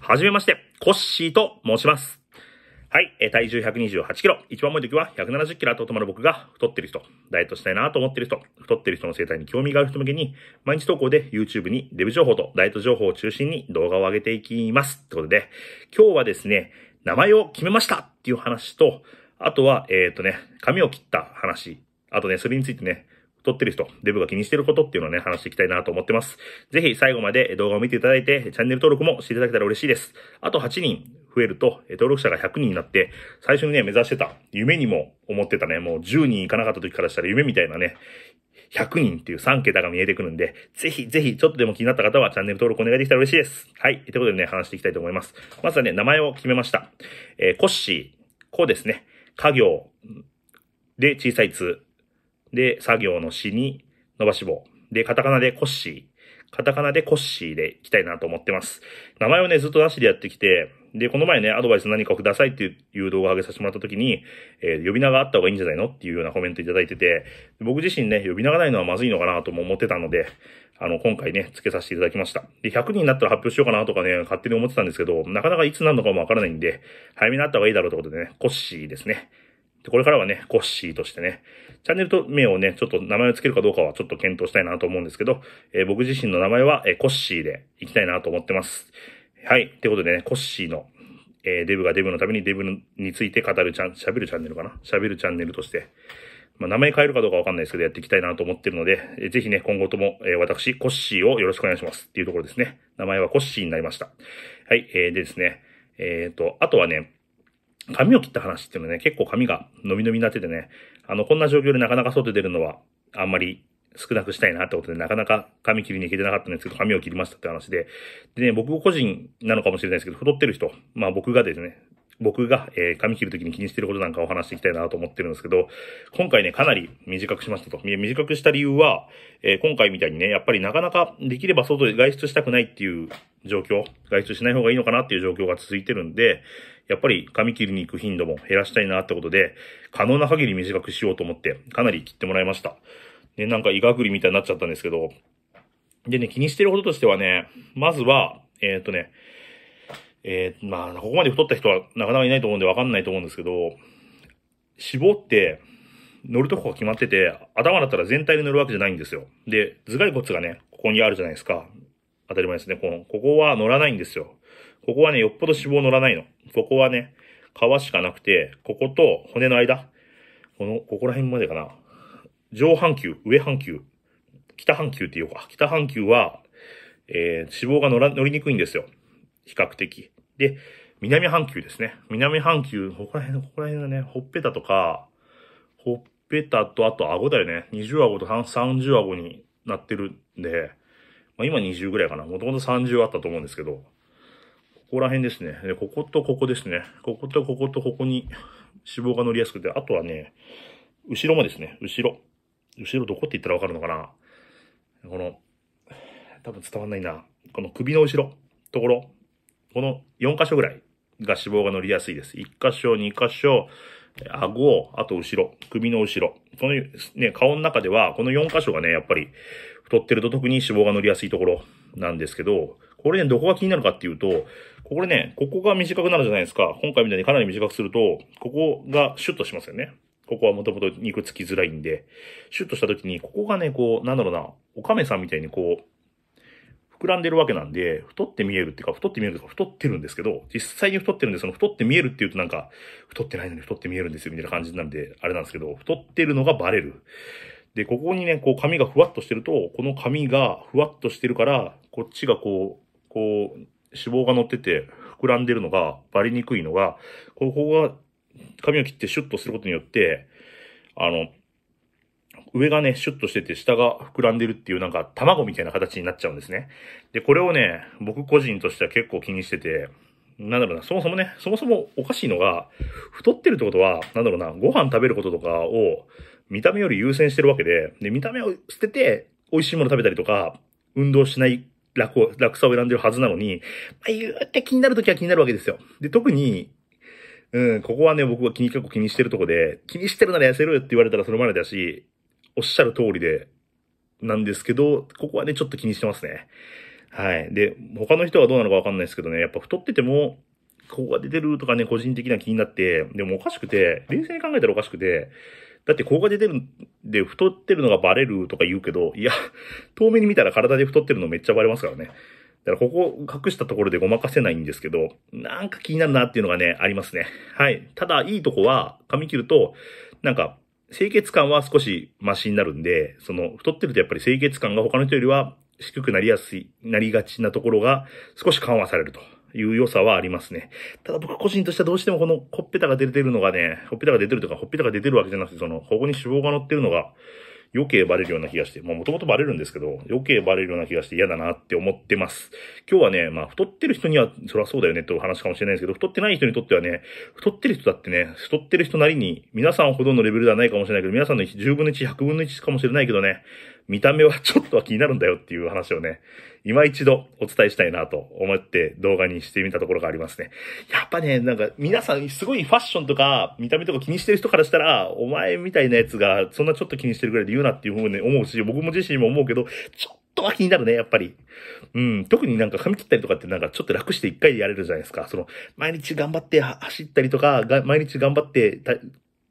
はじめまして、コッシーと申します。はい、えー、体重128キロ、一番重い時は170キロ後とまる僕が太ってる人、ダイエットしたいなと思ってる人、太ってる人の生態に興味がある人向けに、毎日投稿で YouTube にデブ情報とダイエット情報を中心に動画を上げていきます。ということで、今日はですね、名前を決めましたっていう話と、あとは、えっ、ー、とね、髪を切った話、あとね、それについてね、取ってる人、デブが気にしてることっていうのをね、話していきたいなと思ってます。ぜひ最後まで動画を見ていただいて、チャンネル登録もしていただけたら嬉しいです。あと8人増えると、登録者が100人になって、最初にね、目指してた、夢にも思ってたね、もう10人いかなかった時からしたら夢みたいなね、100人っていう3桁が見えてくるんで、ぜひぜひちょっとでも気になった方はチャンネル登録お願いできたら嬉しいです。はい。ということでね、話していきたいと思います。まずはね、名前を決めました。えー、コッシー、こうですね。家業で小さい2、で、作業の死に、伸ばし棒。で、カタカナでコッシー。カタカナでコッシーでいきたいなと思ってます。名前をね、ずっとなしでやってきて、で、この前ね、アドバイス何かくださいっていう動画を上げさせてもらった時に、えー、呼び名があった方がいいんじゃないのっていうようなコメントいただいてて、僕自身ね、呼び名がないのはまずいのかなとも思ってたので、あの、今回ね、付けさせていただきました。で、100人になったら発表しようかなとかね、勝手に思ってたんですけど、なかなかいつなるのかもわからないんで、早めになった方がいいだろうということでね、コッシーですね。で、これからはね、コッシーとしてね、チャンネルと名をね、ちょっと名前を付けるかどうかはちょっと検討したいなと思うんですけど、えー、僕自身の名前は、えー、コッシーでいきたいなと思ってます。はい。ということでね、コッシーの、えー、デブがデブのためにデブについて語るチャン、喋るチャンネルかな喋るチャンネルとして、まあ、名前変えるかどうかわかんないですけど、やっていきたいなと思ってるので、えー、ぜひね、今後とも、えー、私、コッシーをよろしくお願いしますっていうところですね。名前はコッシーになりました。はい。えー、でですね、えっ、ー、と、あとはね、髪を切った話っていうのはね、結構髪が伸び伸びになっててね、あの、こんな状況でなかなか外出るのは、あんまり少なくしたいなってことで、なかなか髪切りに行けてなかったんですけど、髪を切りましたって話で。でね、僕個人なのかもしれないですけど、太ってる人、まあ僕がですね、僕が、えー、髪切るときに気にしてることなんかを話していきたいなと思ってるんですけど、今回ね、かなり短くしましたと。短くした理由は、えー、今回みたいにね、やっぱりなかなかできれば外で外出したくないっていう状況、外出しない方がいいのかなっていう状況が続いてるんで、やっぱり髪切りに行く頻度も減らしたいなってことで、可能な限り短くしようと思って、かなり切ってもらいました。で、なんか胃がぐりみたいになっちゃったんですけど、でね、気にしてることとしてはね、まずは、えっ、とね、えー、まあ、ここまで太った人はなかなかいないと思うんでわかんないと思うんですけど、脂肪って、乗るとこが決まってて、頭だったら全体で乗るわけじゃないんですよ。で、頭蓋骨がね、ここにあるじゃないですか。当たり前ですね。この、ここは乗らないんですよ。ここはね、よっぽど脂肪乗らないの。ここはね、皮しかなくて、ここと骨の間。この、ここら辺までかな。上半球、上半球、北半球っていうか、北半球は、えー、脂肪が乗ら、乗りにくいんですよ。比較的。で、南半球ですね。南半球、ここら辺、ここら辺のね、ほっぺたとか、ほっぺたと、あと顎だよね。20顎と30顎になってるんで、まあ、今20ぐらいかな。もともと30あったと思うんですけど、ここら辺ですね。で、こことここですね。こことこことここに脂肪が乗りやすくて、あとはね、後ろもですね、後ろ。後ろどこって言ったらわかるのかなこの、多分伝わんないな。この首の後ろ、ところこの4箇所ぐらいが脂肪が乗りやすいです。1箇所、2箇所、顎、あと後ろ、首の後ろ。このね、顔の中では、この4箇所がね、やっぱり太ってると特に脂肪が乗りやすいところなんですけど、これね、どこが気になるかっていうと、これね、ここが短くなるじゃないですか。今回みたいにかなり短くすると、ここがシュッとしますよね。ここはもともと肉つきづらいんで、シュッとした時に、ここがね、こう、なんだろうな、おかめさんみたいにこう、膨らんでるわけなんで、太って見えるっていうか、太って見えるとか、太ってるんですけど、実際に太ってるんで、その太って見えるっていうとなんか、太ってないのに太って見えるんですよ、みたいな感じなんで、あれなんですけど、太ってるのがバレる。で、ここにね、こう髪がふわっとしてると、この髪がふわっとしてるから、こっちがこう、こう、脂肪が乗ってて、膨らんでるのがバレにくいのが、ここが、髪を切ってシュッとすることによって、あの、上がね、シュッとしてて下が膨らんでるっていうなんか卵みたいな形になっちゃうんですね。で、これをね、僕個人としては結構気にしてて、なんだろうな、そもそもね、そもそもおかしいのが、太ってるってことは、なんだろうな、ご飯食べることとかを見た目より優先してるわけで、で、見た目を捨てて美味しいもの食べたりとか、運動しない楽、楽さを選んでるはずなのに、まあ、言うて気になるときは気になるわけですよ。で、特に、うん、ここはね、僕は気に、結構気にしてるとこで、気にしてるなら痩せろよって言われたらそれまでだし、おっしゃる通りで、なんですけど、ここはね、ちょっと気にしてますね。はい。で、他の人はどうなのかわかんないですけどね、やっぱ太ってても、ここが出てるとかね、個人的な気になって、でもおかしくて、冷静に考えたらおかしくて、だってここが出てるんで太ってるのがバレるとか言うけど、いや、遠目に見たら体で太ってるのめっちゃバレますからね。だからここ隠したところでごまかせないんですけど、なんか気になるなっていうのがね、ありますね。はい。ただ、いいとこは、髪切ると、なんか、清潔感は少しマシになるんで、その、太ってるとやっぱり清潔感が他の人よりは低くなりやすい、なりがちなところが少し緩和されるという良さはありますね。ただ僕個人としてはどうしてもこのほっぺたが出てるのがね、ほっぺたが出てるとか、ほっぺたが出てるわけじゃなくて、その、ここに脂肪が乗ってるのが、余計バレるような気がして、まあもともとバレるんですけど、余計バレるような気がして嫌だなって思ってます。今日はね、まあ太ってる人には、そりゃそうだよねってお話かもしれないですけど、太ってない人にとってはね、太ってる人だってね、太ってる人なりに、皆さんほどのレベルではないかもしれないけど、皆さんの10分の1、100分の1かもしれないけどね、見た目はちょっとは気になるんだよっていう話をね、今一度お伝えしたいなと思って動画にしてみたところがありますね。やっぱね、なんか皆さんすごいファッションとか見た目とか気にしてる人からしたら、お前みたいなやつがそんなちょっと気にしてるぐらいで言うなっていうふうに思うし、僕も自身も思うけど、ちょっとは気になるね、やっぱり。うん、特になんか髪切ったりとかってなんかちょっと楽して一回でやれるじゃないですか。その、毎日頑張って走ったりとか、毎日頑張って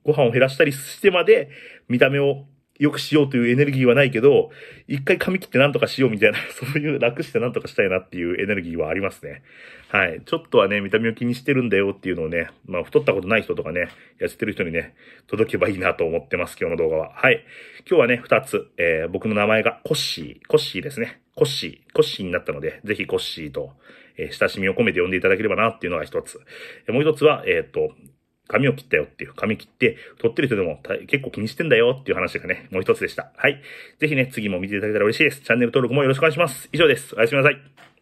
ご飯を減らしたりしてまで、見た目を良くしようというエネルギーはないけど、一回髪切って何とかしようみたいな、そういう楽して何とかしたいなっていうエネルギーはありますね。はい。ちょっとはね、見た目を気にしてるんだよっていうのをね、まあ太ったことない人とかね、痩せてる人にね、届けばいいなと思ってます、今日の動画は。はい。今日はね、二つ、えー、僕の名前がコッシー、コッシーですね。コッシー、コッシーになったので、ぜひコッシーと、えー、親しみを込めて呼んでいただければなっていうのが一つ。もう一つは、えっ、ー、と、髪を切ったよっていう、髪切って、撮ってる人でも結構気にしてんだよっていう話がね、もう一つでした。はい。ぜひね、次も見ていただけたら嬉しいです。チャンネル登録もよろしくお願いします。以上です。おやすみなさい。